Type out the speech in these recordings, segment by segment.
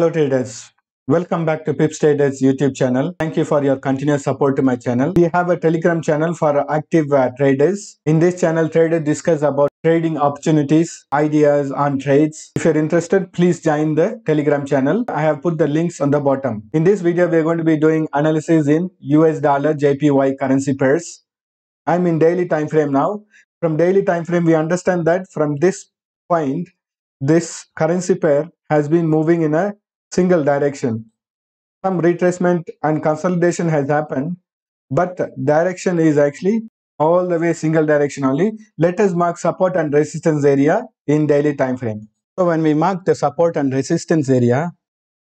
Hello traders. Welcome back to Pips Traders YouTube channel. Thank you for your continuous support to my channel. We have a Telegram channel for active uh, traders. In this channel, traders discuss about trading opportunities, ideas on trades. If you're interested, please join the Telegram channel. I have put the links on the bottom. In this video, we're going to be doing analysis in US dollar JPY currency pairs. I'm in daily time frame now. From daily time frame, we understand that from this point, this currency pair has been moving in a single direction. Some retracement and consolidation has happened, but direction is actually all the way single direction only. Let us mark support and resistance area in daily time frame. So when we mark the support and resistance area,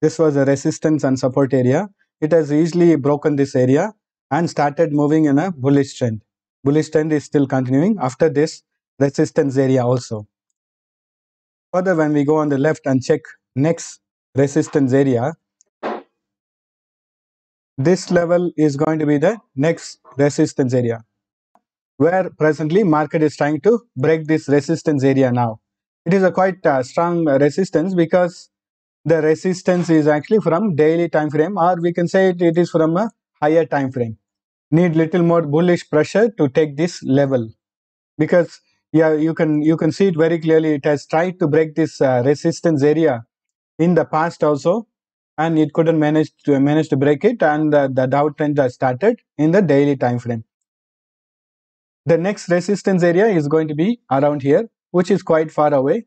this was a resistance and support area. It has easily broken this area and started moving in a bullish trend. Bullish trend is still continuing after this resistance area also. Further, when we go on the left and check next resistance area this level is going to be the next resistance area where presently market is trying to break this resistance area now it is a quite uh, strong resistance because the resistance is actually from daily time frame or we can say it, it is from a higher time frame need little more bullish pressure to take this level because yeah you can you can see it very clearly it has tried to break this uh, resistance area in the past also and it couldn't manage to manage to break it and the, the downtrend has started in the daily time frame the next resistance area is going to be around here which is quite far away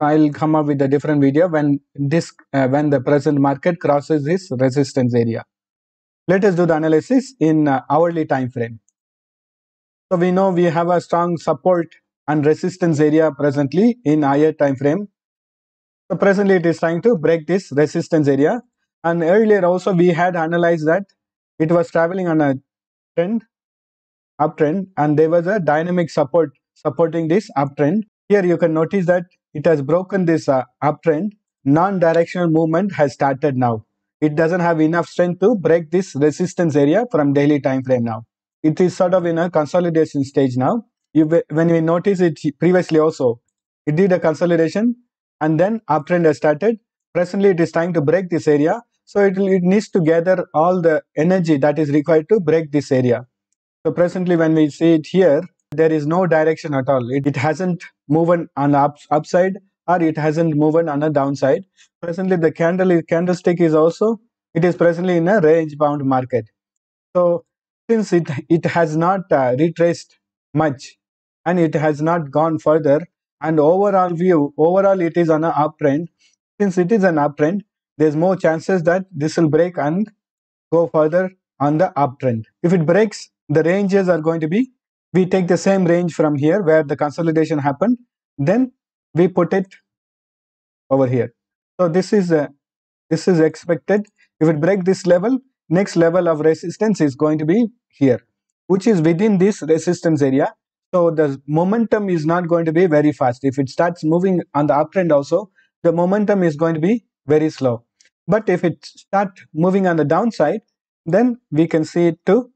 i'll come up with a different video when this uh, when the present market crosses this resistance area let us do the analysis in uh, hourly time frame so we know we have a strong support and resistance area presently in higher time frame so presently it is trying to break this resistance area and earlier also we had analyzed that it was traveling on a trend uptrend and there was a dynamic support supporting this uptrend. Here you can notice that it has broken this uh, uptrend. Non-directional movement has started now. It doesn't have enough strength to break this resistance area from daily time frame now. It is sort of in a consolidation stage now. You, when we notice it previously also, it did a consolidation and then uptrend has started presently it is trying to break this area so it, it needs to gather all the energy that is required to break this area so presently when we see it here there is no direction at all it, it hasn't moved on the up, upside or it hasn't moved on the downside presently the candle is, candlestick is also it is presently in a range bound market so since it it has not uh, retraced much and it has not gone further and overall view overall it is on an uptrend since it is an uptrend there's more chances that this will break and go further on the uptrend if it breaks the ranges are going to be we take the same range from here where the consolidation happened then we put it over here so this is a, uh, this is expected if it break this level next level of resistance is going to be here which is within this resistance area so the momentum is not going to be very fast. If it starts moving on the uptrend also, the momentum is going to be very slow. But if it start moving on the downside, then we can see it too.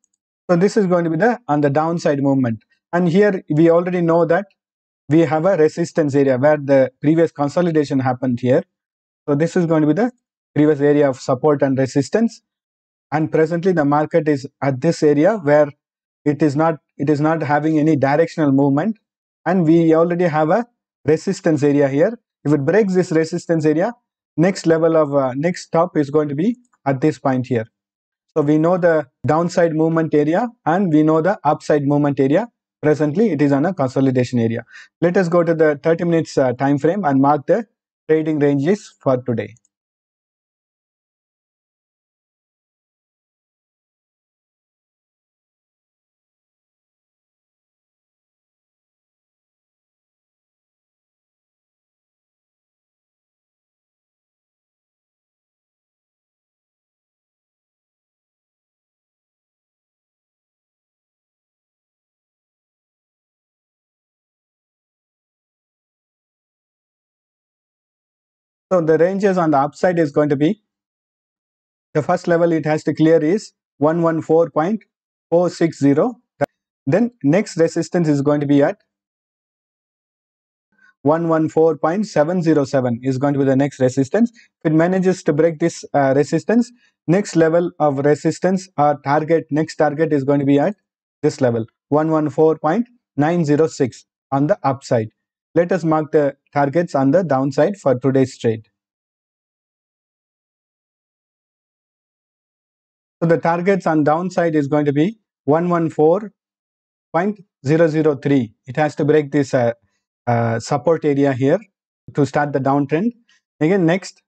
So this is going to be the on the downside movement. And here we already know that we have a resistance area where the previous consolidation happened here. So this is going to be the previous area of support and resistance. And presently the market is at this area where it is not it is not having any directional movement and we already have a resistance area here if it breaks this resistance area next level of uh, next top is going to be at this point here so we know the downside movement area and we know the upside movement area presently it is on a consolidation area let us go to the 30 minutes uh, time frame and mark the trading ranges for today So the ranges on the upside is going to be the first level it has to clear is 114.460. Then next resistance is going to be at 114.707 is going to be the next resistance. If it manages to break this uh, resistance, next level of resistance or target, next target is going to be at this level 114.906 on the upside. Let us mark the targets on the downside for today's trade. So the targets on downside is going to be 114.003. It has to break this uh, uh, support area here to start the downtrend. Again, next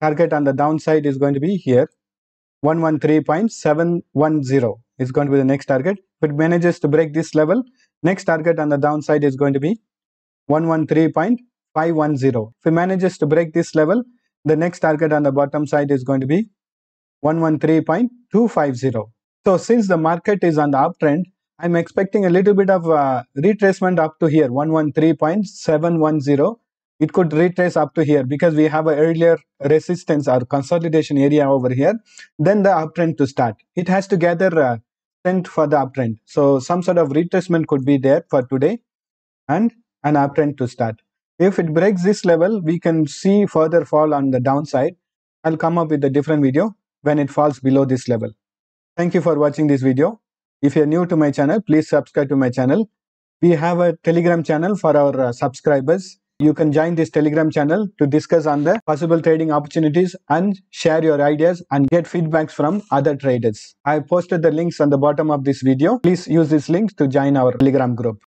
target on the downside is going to be here 113.710 is going to be the next target. If it manages to break this level, next target on the downside is going to be 113.510. If it manages to break this level, the next target on the bottom side is going to be 113.250. So since the market is on the uptrend, I'm expecting a little bit of uh, retracement up to here, 113.710. It could retrace up to here because we have an earlier resistance or consolidation area over here. Then the uptrend to start. It has to gather uh, strength for the uptrend. So some sort of retracement could be there for today. And an uptrend to start. If it breaks this level, we can see further fall on the downside. I'll come up with a different video when it falls below this level. Thank you for watching this video. If you're new to my channel, please subscribe to my channel. We have a telegram channel for our uh, subscribers. You can join this telegram channel to discuss on the possible trading opportunities and share your ideas and get feedbacks from other traders. I posted the links on the bottom of this video. Please use these links to join our telegram group.